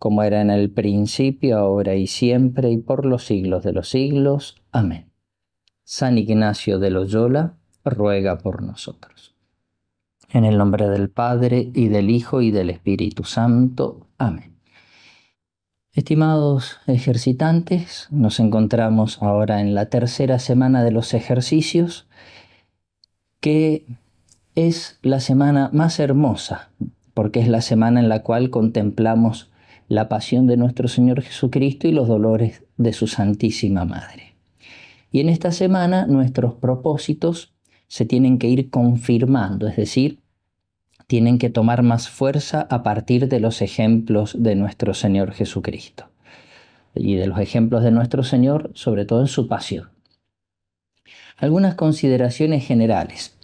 como era en el principio, ahora y siempre, y por los siglos de los siglos. Amén. San Ignacio de Loyola, ruega por nosotros. En el nombre del Padre, y del Hijo, y del Espíritu Santo. Amén. Estimados ejercitantes, nos encontramos ahora en la tercera semana de los ejercicios, que es la semana más hermosa, porque es la semana en la cual contemplamos la pasión de nuestro Señor Jesucristo y los dolores de su Santísima Madre. Y en esta semana nuestros propósitos se tienen que ir confirmando, es decir, tienen que tomar más fuerza a partir de los ejemplos de nuestro Señor Jesucristo y de los ejemplos de nuestro Señor, sobre todo en su pasión. Algunas consideraciones generales.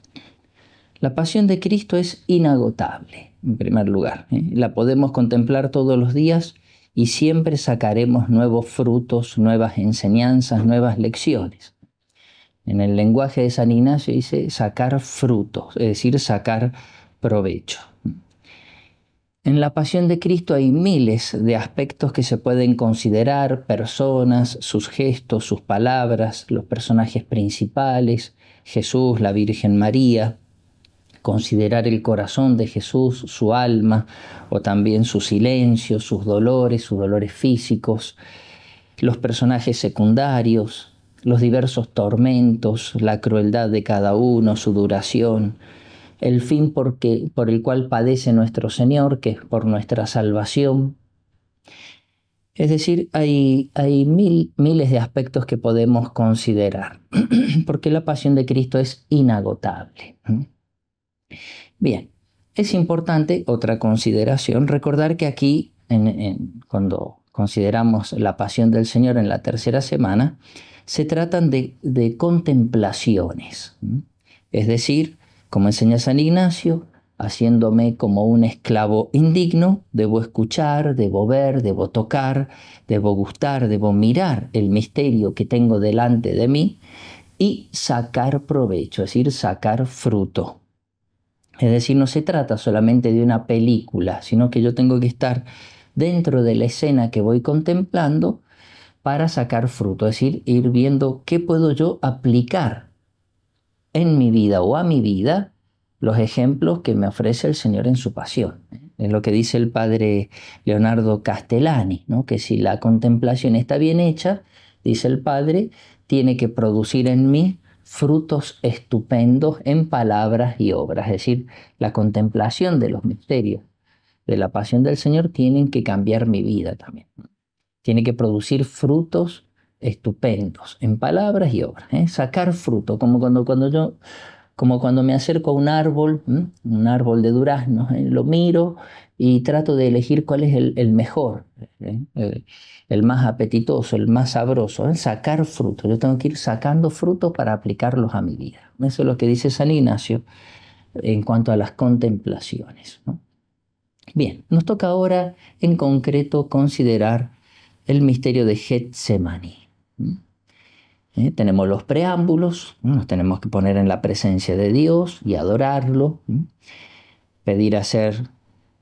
La pasión de Cristo es inagotable en primer lugar. ¿eh? La podemos contemplar todos los días y siempre sacaremos nuevos frutos, nuevas enseñanzas, nuevas lecciones. En el lenguaje de San Ignacio dice sacar frutos, es decir, sacar provecho. En la pasión de Cristo hay miles de aspectos que se pueden considerar, personas, sus gestos, sus palabras, los personajes principales, Jesús, la Virgen María, considerar el corazón de Jesús, su alma, o también su silencio, sus dolores, sus dolores físicos, los personajes secundarios, los diversos tormentos, la crueldad de cada uno, su duración, el fin porque, por el cual padece nuestro Señor, que es por nuestra salvación. Es decir, hay, hay miles de aspectos que podemos considerar, porque la pasión de Cristo es inagotable. Bien, es importante otra consideración, recordar que aquí, cuando consideramos la pasión del Señor en la tercera semana, se tratan de, de contemplaciones, es decir, como enseña San Ignacio, haciéndome como un esclavo indigno, debo escuchar, debo ver, debo tocar, debo gustar, debo mirar el misterio que tengo delante de mí y sacar provecho, es decir, sacar fruto. Es decir, no se trata solamente de una película, sino que yo tengo que estar dentro de la escena que voy contemplando para sacar fruto, es decir, ir viendo qué puedo yo aplicar en mi vida o a mi vida los ejemplos que me ofrece el Señor en su pasión. ¿eh? Es lo que dice el padre Leonardo Castellani, ¿no? que si la contemplación está bien hecha, dice el padre, tiene que producir en mí frutos estupendos en palabras y obras, es decir, la contemplación de los misterios de la pasión del Señor tienen que cambiar mi vida también. Tiene que producir frutos estupendos en palabras y obras, ¿eh? sacar fruto, como cuando, cuando yo como cuando me acerco a un árbol, un árbol de duraznos, eh, lo miro y trato de elegir cuál es el, mejor, ¿eh? el, más apetitoso, el más sabroso, ¿eh? sacar frutos. Yo tengo que ir sacando frutos para aplicarlos a mi vida. Eso es lo que dice San Ignacio en cuanto a las contemplaciones. Bien, nos toca ahora en concreto considerar el misterio de Getsemani. ¿eh? Tenemos los preámbulos, nos tenemos que poner en la presencia de Dios y adorarlo, ¿eh? pedir hacer,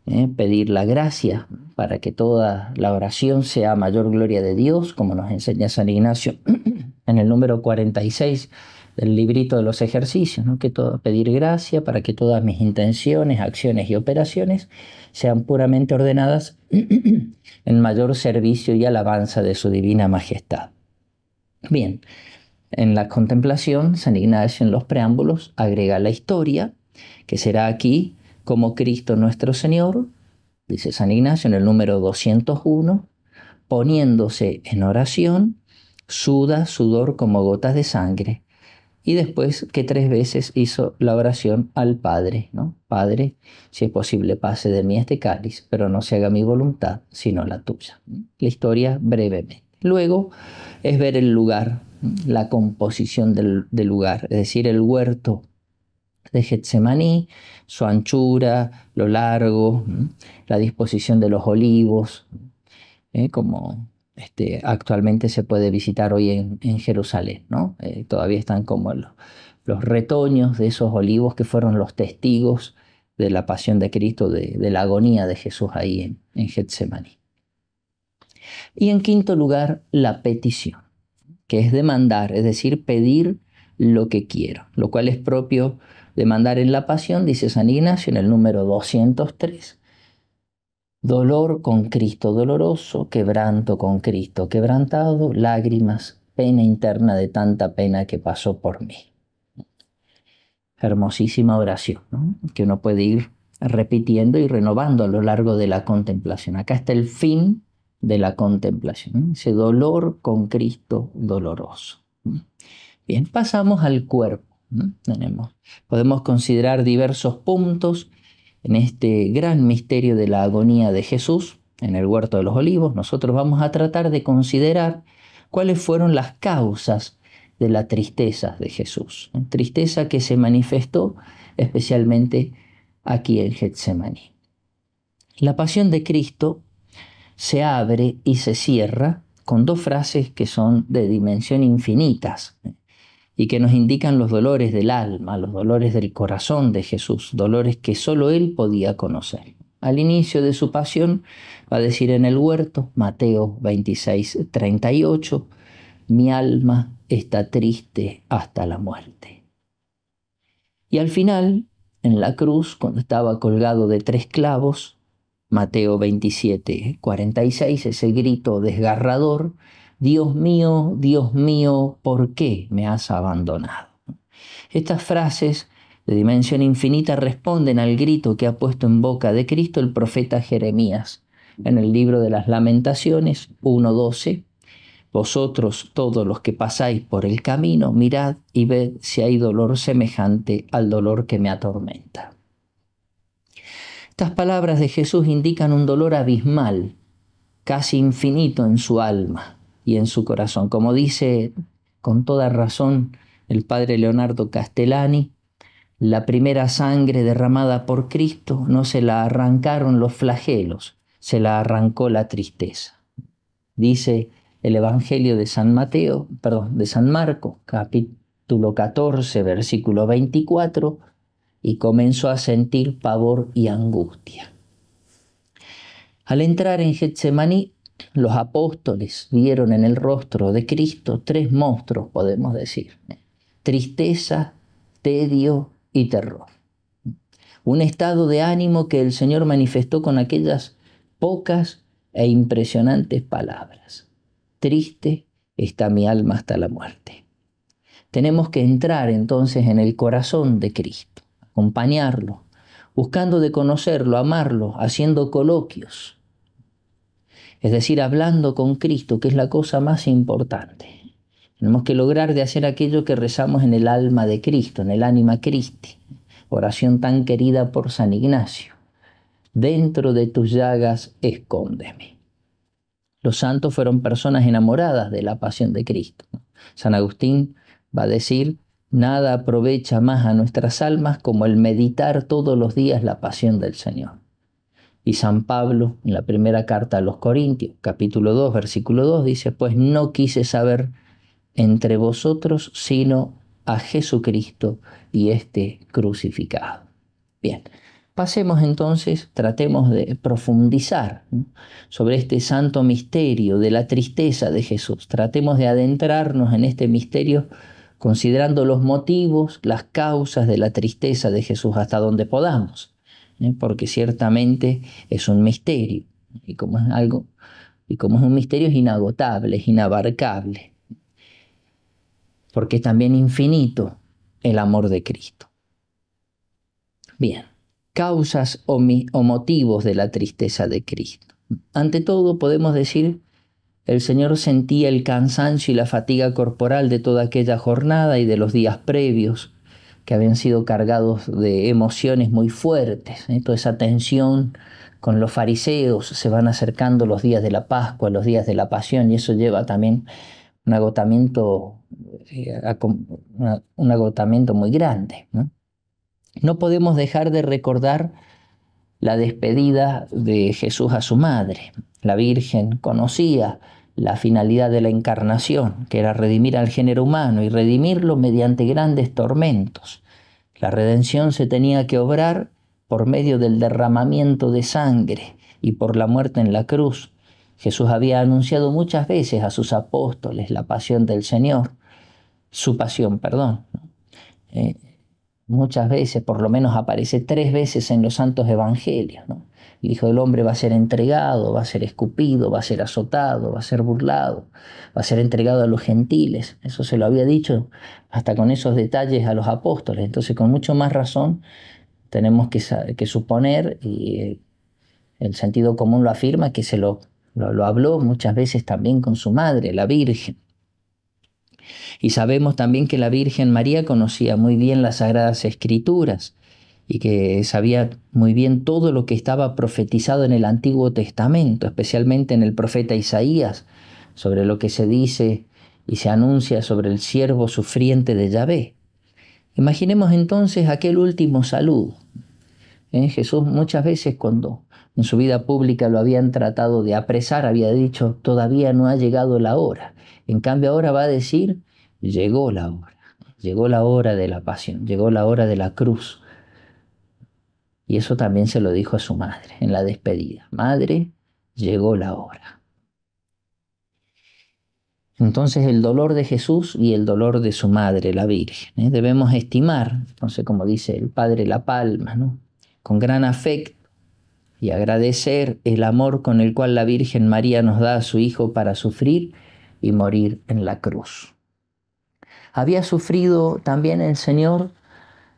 ¿eh? pedir la gracia para que toda la oración sea mayor gloria de Dios, como nos enseña San Ignacio en el número 46 del librito de los ejercicios, que todo, pedir gracia para que todas mis intenciones, acciones y operaciones sean puramente ordenadas en mayor servicio y alabanza de su divina majestad. Bien, en la contemplación, San Ignacio en los preámbulos agrega la historia, que será aquí como Cristo nuestro Señor, dice San Ignacio en el número 201, poniéndose en oración, suda sudor como gotas de sangre. Y después que tres veces hizo la oración al Padre, ¿no? Padre, si es posible, pase de mí este cáliz, pero no se haga mi voluntad, sino la tuya. La historia brevemente. Luego es ver el lugar, la composición del, lugar, es decir, el huerto de Getsemaní, su anchura, lo largo, la disposición de los olivos, ¿eh? como este, actualmente se puede visitar hoy en, Jerusalén. ¿no? Eh, todavía están como los, retoños de esos olivos que fueron los testigos de la pasión de Cristo, de, la agonía de Jesús ahí en, en Getsemaní. Y en quinto lugar, la petición, que es demandar, es decir, pedir lo que quiero, lo cual es propio de mandar en la pasión, dice San Ignacio en el número 203. Dolor con Cristo doloroso, quebranto con Cristo quebrantado, lágrimas, pena interna de tanta pena que pasó por mí. Hermosísima oración, que uno puede ir repitiendo y renovando a lo largo de la contemplación. Acá está el fin de la contemplación, ese dolor con Cristo doloroso. Bien, pasamos al cuerpo. podemos considerar diversos puntos en este gran misterio de la agonía de Jesús en el huerto de los olivos. Nosotros vamos a tratar de considerar cuáles fueron las causas de la tristeza de Jesús. Tristeza que se manifestó especialmente aquí en Getsemaní. La pasión de Cristo se abre y se cierra con dos frases que son de dimensión infinitas ¿eh? y que nos indican los dolores del alma, los dolores del corazón de Jesús, dolores que solo él podía conocer. Al inicio de su pasión va a decir en el huerto, Mateo 26, 38, mi alma está triste hasta la muerte. Y al final, en la cruz, cuando estaba colgado de tres clavos, Mateo 27, 46, ese grito desgarrador, Dios mío, Dios mío, ¿por qué me has abandonado? Estas frases de dimensión infinita responden al grito que ha puesto en boca de Cristo el profeta Jeremías en el libro de las lamentaciones 1.12. Vosotros todos los que pasáis por el camino, mirad y ved si hay dolor semejante al dolor que me atormenta. Estas palabras de Jesús indican un dolor abismal, casi infinito en su alma y en su corazón. Como dice con toda razón el padre Leonardo Castellani, la primera sangre derramada por Cristo no se la arrancaron los flagelos, se la arrancó la tristeza. Dice el Evangelio de San Mateo, perdón, de San Marcos, capítulo 14, versículo 24, y comenzó a sentir pavor y angustia. Al entrar en Getsemaní, los apóstoles vieron en el rostro de Cristo tres monstruos, podemos decir, tristeza, tedio y terror. Un estado de ánimo que el Señor manifestó con aquellas pocas e impresionantes palabras. Triste está mi alma hasta la muerte. Tenemos que entrar entonces en el corazón de Cristo acompañarlo, buscando de conocerlo, amarlo, haciendo coloquios, es decir, hablando con Cristo, que es la cosa más importante. Tenemos que lograr de hacer aquello que rezamos en el alma de Cristo, en el ánima Christi, oración tan querida por San Ignacio. Dentro de tus llagas escóndeme. Los santos fueron personas enamoradas de la pasión de Cristo. San Agustín va a decir Nada aprovecha más a nuestras almas como el meditar todos los días la pasión del Señor. Y San Pablo, en la primera carta a los Corintios, capítulo 2, versículo 2, dice, pues no quise saber entre vosotros sino a Jesucristo y este crucificado. Bien, pasemos entonces, tratemos de profundizar sobre este santo misterio de la tristeza de Jesús. Tratemos de adentrarnos en este misterio considerando los motivos, las causas de la tristeza de Jesús hasta donde podamos, ¿eh? porque ciertamente es un misterio, y como es algo, y como es un misterio es inagotable, es inabarcable, porque es también infinito el amor de Cristo. Bien, causas o motivos de la tristeza de Cristo. Ante todo podemos decir el Señor sentía el cansancio y la fatiga corporal de toda aquella jornada y de los días previos, que habían sido cargados de emociones muy fuertes, ¿eh? toda esa tensión con los fariseos, se van acercando los días de la Pascua, los días de la Pasión, y eso lleva también un agotamiento, eh, un agotamiento muy grande. no podemos dejar de recordar la despedida de Jesús a su madre. La Virgen conocía la finalidad de la encarnación, que era redimir al género humano y redimirlo mediante grandes tormentos. La redención se tenía que obrar por medio del derramamiento de sangre y por la muerte en la cruz. Jesús había anunciado muchas veces a sus apóstoles la pasión del Señor, su pasión, perdón. Eh, muchas veces, por lo menos aparece tres veces en los santos evangelios. ¿no? El Hijo del Hombre va a ser entregado, va a ser escupido, va a ser azotado, va a ser burlado, va a ser entregado a los gentiles. Eso se lo había dicho hasta con esos detalles a los apóstoles. Entonces, con mucho más razón, tenemos que, que suponer, y eh, el sentido común lo afirma, que se lo, lo habló muchas veces también con su madre, la Virgen. Y sabemos también que la Virgen María conocía muy bien las Sagradas Escrituras y que sabía muy bien todo lo que estaba profetizado en el Antiguo Testamento, especialmente en el profeta Isaías, sobre lo que se dice y se anuncia sobre el siervo sufriente de Yahvé. Imaginemos entonces aquel último saludo. ¿eh? Jesús muchas veces cuando en su vida pública lo habían tratado de apresar, había dicho, todavía no ha llegado la hora. En cambio ahora va a decir, llegó la hora, llegó la hora de la pasión, llegó la hora de la cruz. Y eso también se lo dijo a su madre en la despedida. Madre, llegó la hora. Entonces el dolor de Jesús y el dolor de su madre, la Virgen. ¿eh? Debemos estimar, entonces como dice el Padre La Palma, ¿no? con gran afecto y agradecer el amor con el cual la Virgen María nos da a su Hijo para sufrir y morir en la cruz. Había sufrido también el Señor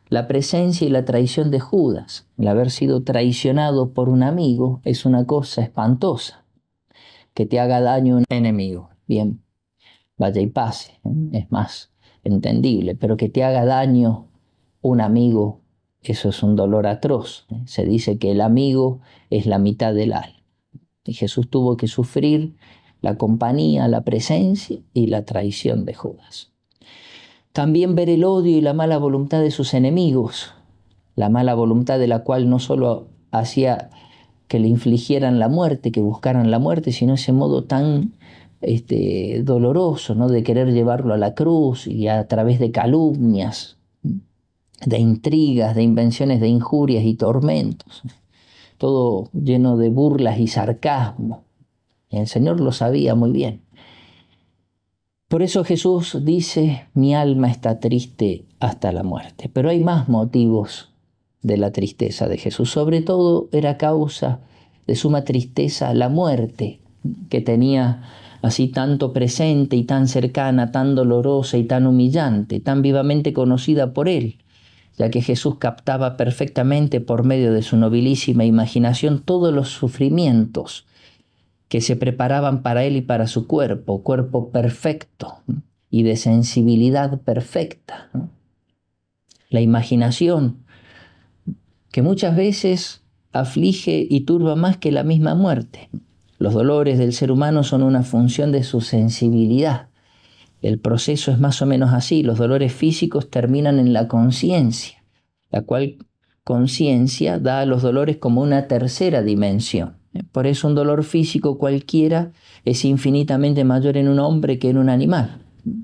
la presencia y la traición de Judas. El haber sido traicionado por un amigo es una cosa espantosa. Que te haga daño un enemigo. Bien, vaya y pase, ¿eh? es más entendible. Pero que te haga daño un amigo, eso es un dolor atroz. ¿eh? Se dice que el amigo es la mitad del alma. Y Jesús tuvo que sufrir la compañía, la presencia y la traición de Judas. También ver el odio y la mala voluntad de sus enemigos, la mala voluntad de la cual no solo hacía que le infligieran la muerte, que buscaran la muerte, sino ese modo tan este, doloroso, ¿no? de querer llevarlo a la cruz y a través de calumnias, de intrigas, de invenciones, de injurias y tormentos, todo lleno de burlas y sarcasmo. El Señor lo sabía muy bien. Por eso Jesús dice, mi alma está triste hasta la muerte. Pero hay más motivos de la tristeza de Jesús. Sobre todo era causa de suma tristeza la muerte que tenía así tanto presente y tan cercana, tan dolorosa y tan humillante, tan vivamente conocida por él, ya que Jesús captaba perfectamente por medio de su nobilísima imaginación todos los sufrimientos que se preparaban para él y para su cuerpo, cuerpo perfecto y de sensibilidad perfecta. La imaginación, que muchas veces aflige y turba más que la misma muerte. Los dolores del ser humano son una función de su sensibilidad. El proceso es más o menos así. Los dolores físicos terminan en la conciencia, la cual conciencia da a los dolores como una tercera dimensión. Eh, por eso un dolor físico cualquiera es infinitamente mayor en un hombre que en un animal.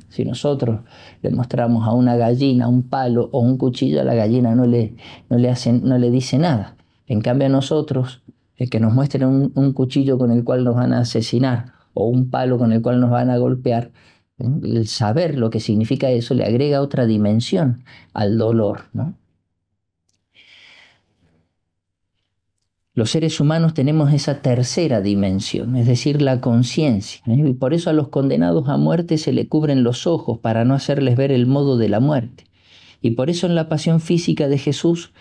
Si nosotros le mostramos a una gallina un palo o un cuchillo, a la gallina no le, le, hacen, no le dice nada. En cambio a nosotros, el que nos muestren un, un cuchillo con el cual nos van a asesinar o un palo con el cual nos van a golpear, ¿eh? el saber lo que significa eso le agrega otra dimensión al dolor. ¿no? Los seres humanos tenemos esa tercera dimensión, es decir, la conciencia. ¿eh? Y por eso a los condenados a muerte se le cubren los ojos para no hacerles ver el modo de la muerte. Y por eso en la pasión física de Jesús,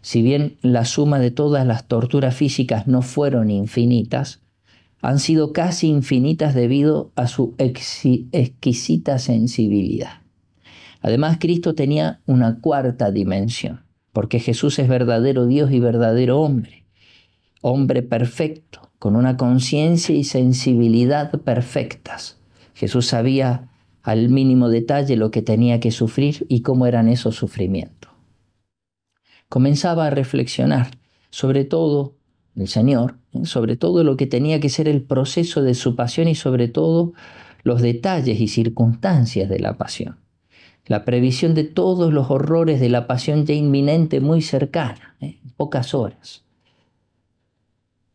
si bien la suma de todas las torturas físicas no fueron infinitas, han sido casi infinitas debido a su exquisita sensibilidad. Además, Cristo tenía una cuarta dimensión, porque Jesús es verdadero Dios y verdadero hombre hombre perfecto, con una conciencia y sensibilidad perfectas. Jesús sabía al mínimo detalle lo que tenía que sufrir y cómo eran esos sufrimientos. Comenzaba a reflexionar, sobre todo el Señor, ¿eh? sobre todo lo que tenía que ser el proceso de su pasión y sobre todo los detalles y circunstancias de la pasión. La previsión de todos los horrores de la pasión ya inminente muy cercana, en ¿eh? pocas horas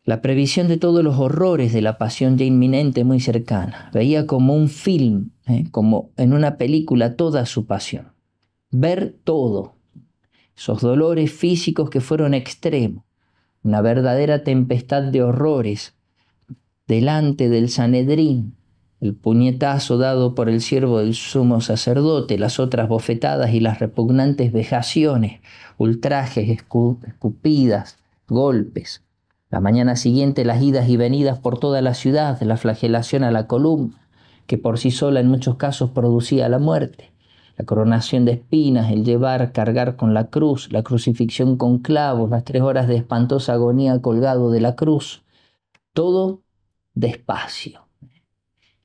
la previsión de todos los horrores de la pasión ya inminente muy cercana. Veía como un film, ¿eh? como en una película toda su pasión. Ver todo, esos dolores físicos que fueron extremos, una verdadera tempestad de horrores delante del Sanedrín, el puñetazo dado por el siervo del sumo sacerdote, las otras bofetadas y las repugnantes vejaciones, ultrajes, escupidas, golpes la mañana siguiente las idas y venidas por toda la ciudad, la flagelación a la columna, que por sí sola en muchos casos producía la muerte, la coronación de espinas, el llevar, cargar con la cruz, la crucifixión con clavos, las tres horas de espantosa agonía colgado de la cruz, todo despacio,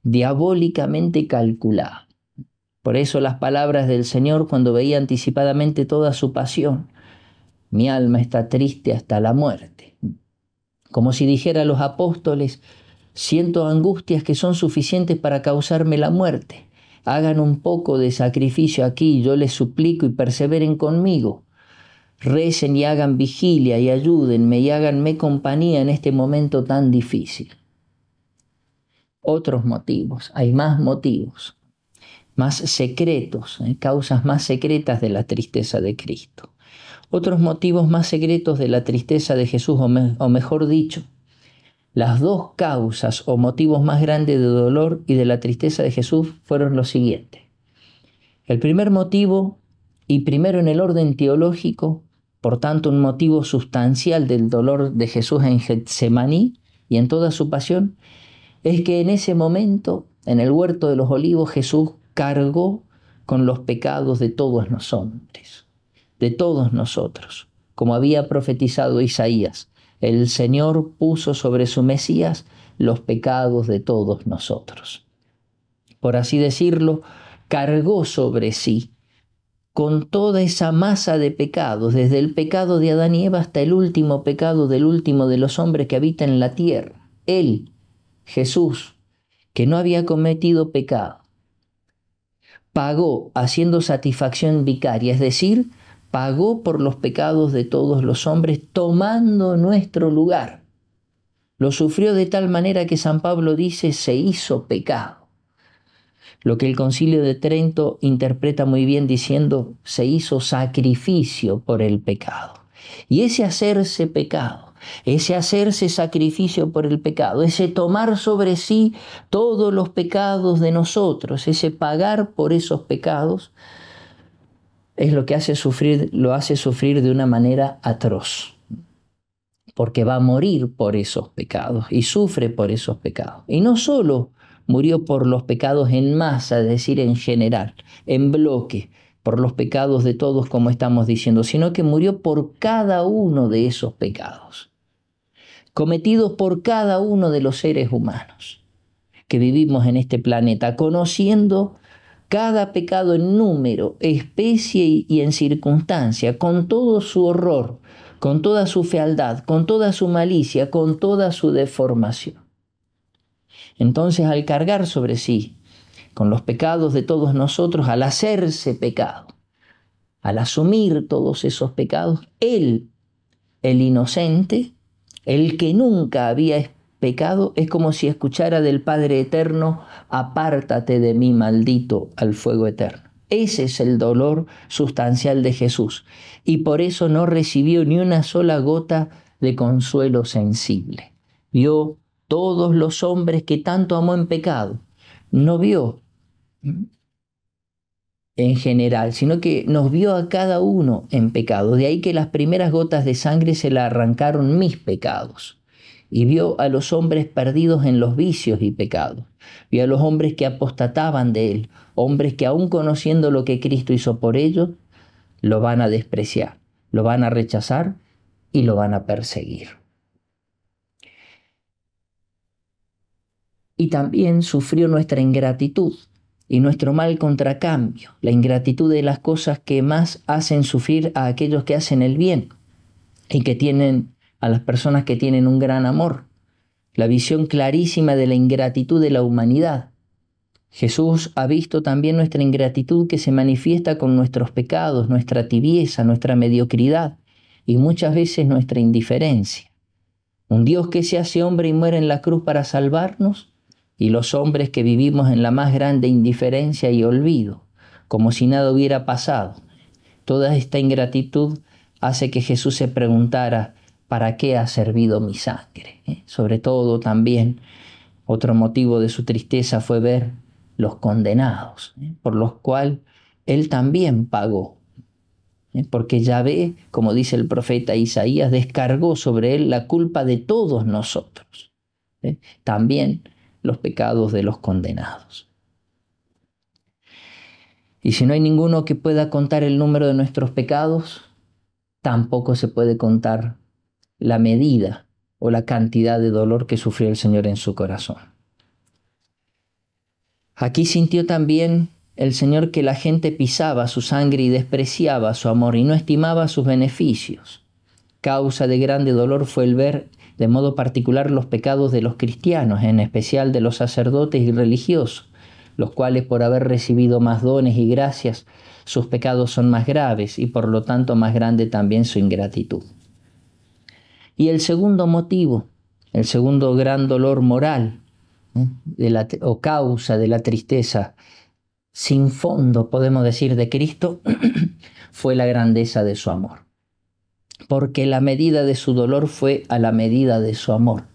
diabólicamente calculado. Por eso las palabras del Señor cuando veía anticipadamente toda su pasión, mi alma está triste hasta la muerte como si dijera a los apóstoles, siento angustias que son suficientes para causarme la muerte. Hagan un poco de sacrificio aquí, yo les suplico y perseveren conmigo. Recen y hagan vigilia y ayúdenme y háganme compañía en este momento tan difícil. Otros motivos, hay más motivos, más secretos, eh, causas más secretas de la tristeza de Cristo otros motivos más secretos de la tristeza de Jesús, o, mejor dicho, las dos causas o motivos más grandes de dolor y de la tristeza de Jesús fueron los siguientes. El primer motivo, y primero en el orden teológico, por tanto un motivo sustancial del dolor de Jesús en Getsemaní y en toda su pasión, es que en ese momento, en el huerto de los olivos, Jesús cargó con los pecados de todos los hombres de todos nosotros. Como había profetizado Isaías, el Señor puso sobre su Mesías los pecados de todos nosotros. Por así decirlo, cargó sobre sí con toda esa masa de pecados, desde el pecado de Adán y Eva hasta el último pecado del último de los hombres que habitan en la tierra. Él, Jesús, que no había cometido pecado, pagó haciendo satisfacción vicaria, es decir, pagó por los pecados de todos los hombres tomando nuestro lugar. Lo sufrió de tal manera que San Pablo dice se hizo pecado. Lo que el concilio de Trento interpreta muy bien diciendo se hizo sacrificio por el pecado. Y ese hacerse pecado, ese hacerse sacrificio por el pecado, ese tomar sobre sí todos los pecados de nosotros, ese pagar por esos pecados, es lo que hace sufrir, lo hace sufrir de una manera atroz, porque va a morir por esos pecados y sufre por esos pecados. Y no solo murió por los pecados en masa, es decir, en general, en bloque, por los pecados de todos, como estamos diciendo, sino que murió por cada uno de esos pecados, cometidos por cada uno de los seres humanos que vivimos en este planeta, conociendo cada pecado en número, especie y en circunstancia, con todo su horror, con toda su fealdad, con toda su malicia, con toda su deformación. Entonces al cargar sobre sí, con los pecados de todos nosotros, al hacerse pecado, al asumir todos esos pecados, Él, el inocente, el que nunca había pecado es como si escuchara del Padre Eterno, apártate de mí, maldito, al fuego eterno. Ese es el dolor sustancial de Jesús y por eso no recibió ni una sola gota de consuelo sensible. Vio todos los hombres que tanto amó en pecado. No vio en general, sino que nos vio a cada uno en pecado. De ahí que las primeras gotas de sangre se la arrancaron mis pecados y vio a los hombres perdidos en los vicios y pecados. Vio a los hombres que apostataban de él, hombres que aun conociendo lo que Cristo hizo por ellos, lo van a despreciar, lo van a rechazar y lo van a perseguir. Y también sufrió nuestra ingratitud y nuestro mal contracambio, la ingratitud de las cosas que más hacen sufrir a aquellos que hacen el bien y que tienen a las personas que tienen un gran amor, la visión clarísima de la ingratitud de la humanidad. Jesús ha visto también nuestra ingratitud que se manifiesta con nuestros pecados, nuestra tibieza, nuestra mediocridad y muchas veces nuestra indiferencia. Un Dios que se hace hombre y muere en la cruz para salvarnos y los hombres que vivimos en la más grande indiferencia y olvido, como si nada hubiera pasado. Toda esta ingratitud hace que Jesús se preguntara, para qué ha servido mi sangre. ¿Eh? Sobre todo también otro motivo de su tristeza fue ver los condenados, ¿eh? por los cuales él también pagó. ¿eh? Porque Yahvé, como dice el profeta Isaías, descargó sobre él la culpa de todos nosotros. También los pecados de los condenados. Y si no hay ninguno que pueda contar el número de nuestros pecados, tampoco se puede contar la medida o la cantidad de dolor que sufrió el Señor en su corazón. Aquí sintió también el Señor que la gente pisaba su sangre y despreciaba su amor y no estimaba sus beneficios. Causa de grande dolor fue el ver de modo particular los pecados de los cristianos, en especial de los sacerdotes y religiosos, los cuales por haber recibido más dones y gracias, sus pecados son más graves y por lo tanto más grande también su ingratitud. Y el segundo motivo, el segundo gran dolor moral o causa de la tristeza sin fondo, podemos decir, de Cristo, fue la grandeza de su amor. Porque la medida de su dolor fue a la medida de su amor.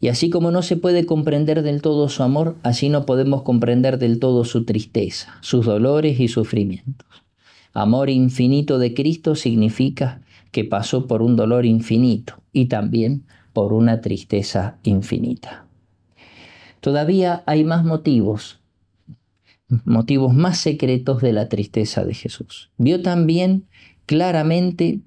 Y así como no se puede comprender del todo su amor, así no podemos comprender del todo su tristeza, sus dolores y sufrimientos. Amor infinito de Cristo significa que pasó por un dolor infinito y también por una tristeza infinita. Todavía hay más motivos, motivos más secretos de la tristeza de Jesús. Vio también claramente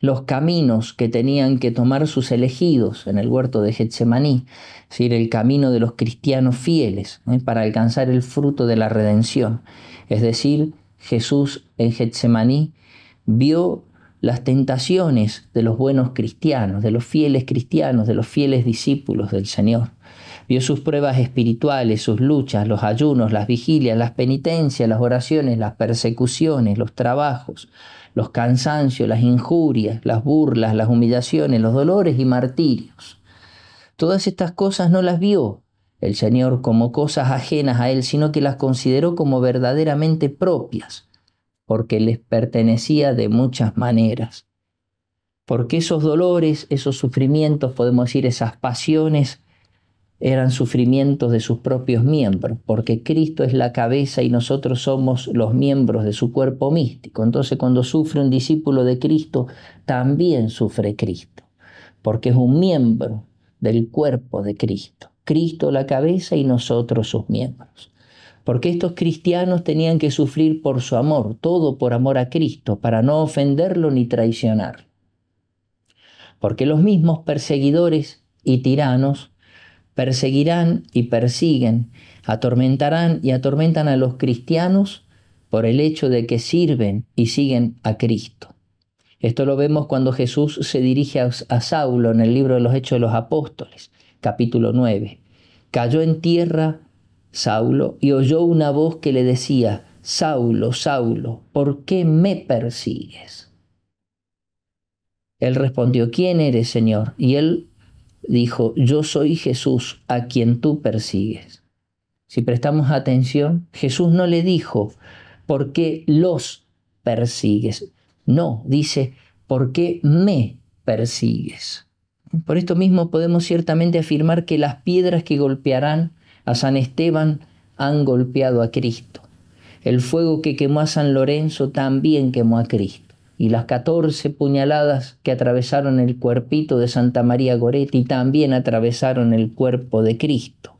los caminos que tenían que tomar sus elegidos en el huerto de Getsemaní, es decir, el camino de los cristianos fieles para alcanzar el fruto de la redención. Es decir, Jesús en Getsemaní vio las tentaciones de los buenos cristianos, de los fieles cristianos, de los fieles discípulos del Señor. Vio sus pruebas espirituales, sus luchas, los ayunos, las vigilias, las penitencias, las oraciones, las persecuciones, los trabajos, los cansancios, las injurias, las burlas, las humillaciones, los dolores y martirios. Todas estas cosas no las vio el Señor como cosas ajenas a él, sino que las consideró como verdaderamente propias porque les pertenecía de muchas maneras. Porque esos dolores, esos sufrimientos, podemos decir, esas pasiones, eran sufrimientos de sus propios miembros, porque Cristo es la cabeza y nosotros somos los miembros de su cuerpo místico. Entonces cuando sufre un discípulo de Cristo, también sufre Cristo, porque es un miembro del cuerpo de Cristo. Cristo la cabeza y nosotros sus miembros porque estos cristianos tenían que sufrir por su amor, todo por amor a Cristo, para no ofenderlo ni traicionar. Porque los mismos perseguidores y tiranos perseguirán y persiguen, atormentarán y atormentan a los cristianos por el hecho de que sirven y siguen a Cristo. Esto lo vemos cuando Jesús se dirige a, Saulo en el libro de los Hechos de los Apóstoles, capítulo 9. Cayó en tierra Saulo, y oyó una voz que le decía, Saulo, Saulo, ¿por qué me persigues? Él respondió, ¿quién eres, Señor? Y él dijo, yo soy Jesús, a quien tú persigues. Si prestamos atención, Jesús no le dijo, ¿por qué los persigues? No, dice, ¿por qué me persigues? Por esto mismo podemos ciertamente afirmar que las piedras que golpearán a San Esteban han golpeado a Cristo. El fuego que quemó a San Lorenzo también quemó a Cristo. Y las 14 puñaladas que atravesaron el cuerpito de Santa María Goretti también atravesaron el cuerpo de Cristo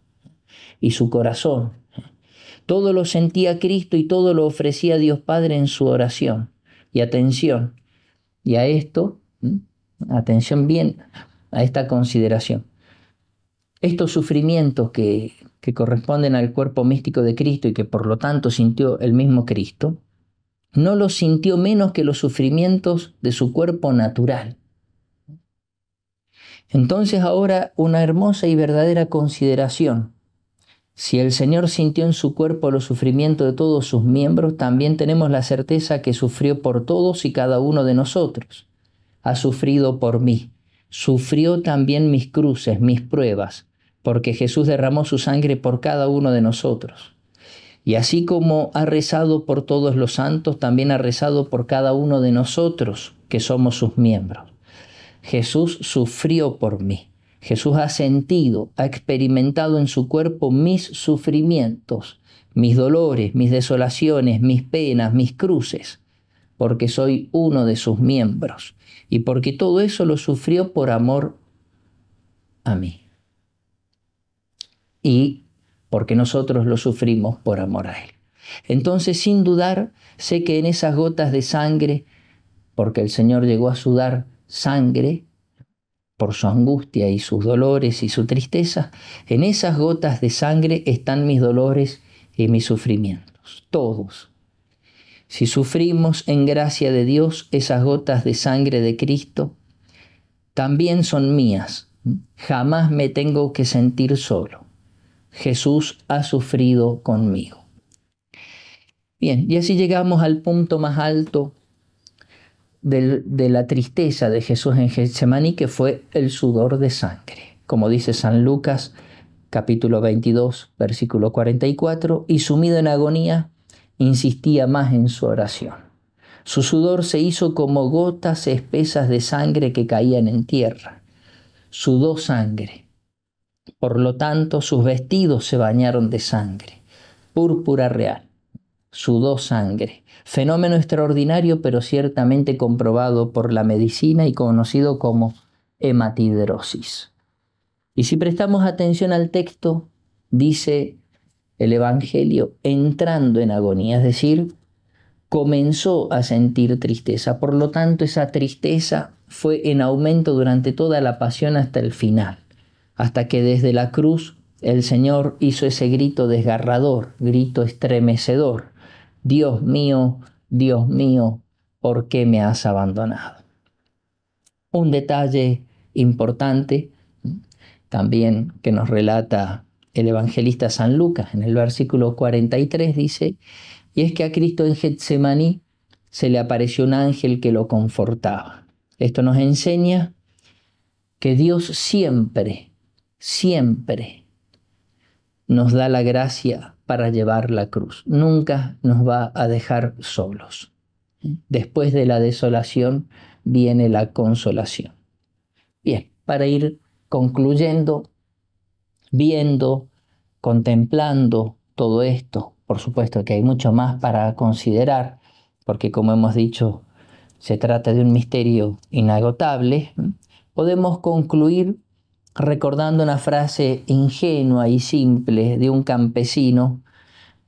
y su corazón. Todo lo sentía Cristo y todo lo ofrecía Dios Padre en su oración. Y atención, y a esto, atención bien a esta consideración. Estos sufrimientos que que corresponden al cuerpo místico de Cristo y que por lo tanto sintió el mismo Cristo, no los sintió menos que los sufrimientos de su cuerpo natural. Entonces ahora una hermosa y verdadera consideración. Si el Señor sintió en su cuerpo los sufrimientos de todos sus miembros, también tenemos la certeza que sufrió por todos y cada uno de nosotros. Ha sufrido por mí. Sufrió también mis cruces, mis pruebas porque Jesús derramó su sangre por cada uno de nosotros. Y así como ha rezado por todos los santos, también ha rezado por cada uno de nosotros que somos sus miembros. Jesús sufrió por mí. Jesús ha sentido, ha experimentado en su cuerpo mis sufrimientos, mis dolores, mis desolaciones, mis penas, mis cruces, porque soy uno de sus miembros y porque todo eso lo sufrió por amor a mí y porque nosotros lo sufrimos por amor a Él. Entonces, sin dudar, sé que en esas gotas de sangre, porque el Señor llegó a sudar sangre por su angustia y sus dolores y su tristeza, en esas gotas de sangre están mis dolores y mis sufrimientos, todos. Si sufrimos en gracia de Dios, esas gotas de sangre de Cristo también son mías. Jamás me tengo que sentir solo. Jesús ha sufrido conmigo. Bien, y así llegamos al punto más alto de la tristeza de Jesús en Getsemaní, que fue el sudor de sangre. Como dice San Lucas, capítulo 22, versículo 44, y sumido en agonía, insistía más en su oración. Su sudor se hizo como gotas espesas de sangre que caían en tierra. Sudó sangre por lo tanto, sus vestidos se bañaron de sangre, púrpura real, sudó sangre, fenómeno extraordinario pero ciertamente comprobado por la medicina y conocido como hematidrosis. Y si prestamos atención al texto, dice el Evangelio, entrando en agonía, es decir, comenzó a sentir tristeza. Por lo tanto, esa tristeza fue en aumento durante toda la pasión hasta el final hasta que desde la cruz el Señor hizo ese grito desgarrador, grito estremecedor. Dios mío, Dios mío, ¿por qué me has abandonado? Un detalle importante también que nos relata el evangelista San Lucas en el versículo 43 dice, y es que a Cristo en Getsemaní se le apareció un ángel que lo confortaba. Esto nos enseña que Dios siempre siempre nos da la gracia para llevar la cruz. Nunca nos va a dejar solos. Después de la desolación viene la consolación. Bien, para ir concluyendo, viendo, contemplando todo esto, por supuesto que hay mucho más para considerar, porque como hemos dicho, se trata de un misterio inagotable, podemos concluir recordando una frase ingenua y simple de un campesino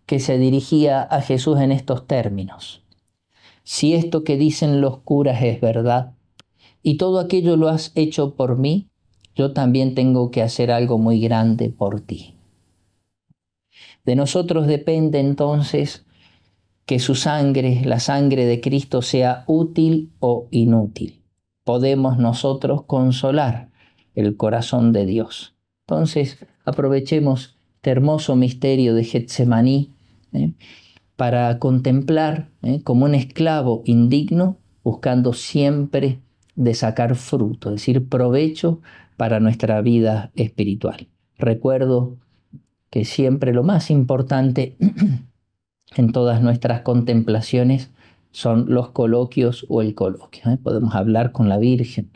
que se dirigía a Jesús en estos términos. Si esto que dicen los curas es verdad, y todo aquello lo has hecho por mí, yo también tengo que hacer algo muy grande por ti. De nosotros depende entonces que su sangre, la sangre de Cristo, sea útil o inútil. Podemos nosotros consolar el corazón de Dios. Entonces, aprovechemos este hermoso misterio de Getsemaní ¿eh? para contemplar ¿eh? como un esclavo indigno, buscando siempre de sacar fruto, es decir, provecho para nuestra vida espiritual. Recuerdo que siempre lo más importante en todas nuestras contemplaciones son los coloquios o el coloquio. ¿eh? Podemos hablar con la Virgen,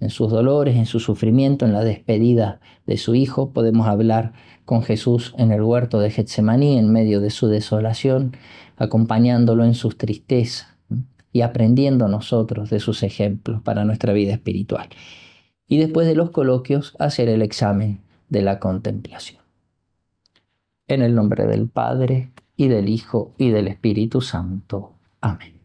en sus dolores, en su sufrimiento, en la despedida de su hijo. Podemos hablar con Jesús en el huerto de Getsemaní, en medio de su desolación, acompañándolo en sus tristezas y aprendiendo nosotros de sus ejemplos para nuestra vida espiritual. Y después de los coloquios, hacer el examen de la contemplación. En el nombre del Padre, y del Hijo, y del Espíritu Santo. Amén.